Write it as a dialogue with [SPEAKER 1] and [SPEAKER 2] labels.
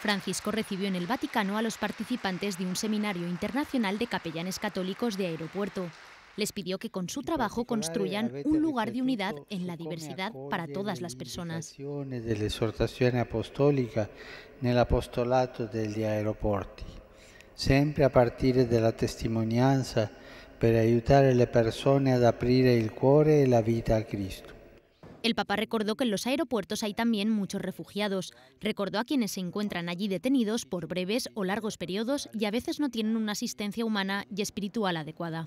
[SPEAKER 1] Francisco recibió en el Vaticano a los participantes de un seminario internacional de capellanes católicos de aeropuerto. Les pidió que con su trabajo eh, construyan un lugar de unidad en la diversidad para todas las personas.
[SPEAKER 2] De la exhortación apostólica en el apostolato degli aeroporti, siempre a partir de la testimonianza para ayudar a las personas a abrir el cuore y la vida a Cristo.
[SPEAKER 1] El Papa recordó que en los aeropuertos hay también muchos refugiados. Recordó a quienes se encuentran allí detenidos por breves o largos periodos y a veces no tienen una asistencia humana y espiritual adecuada.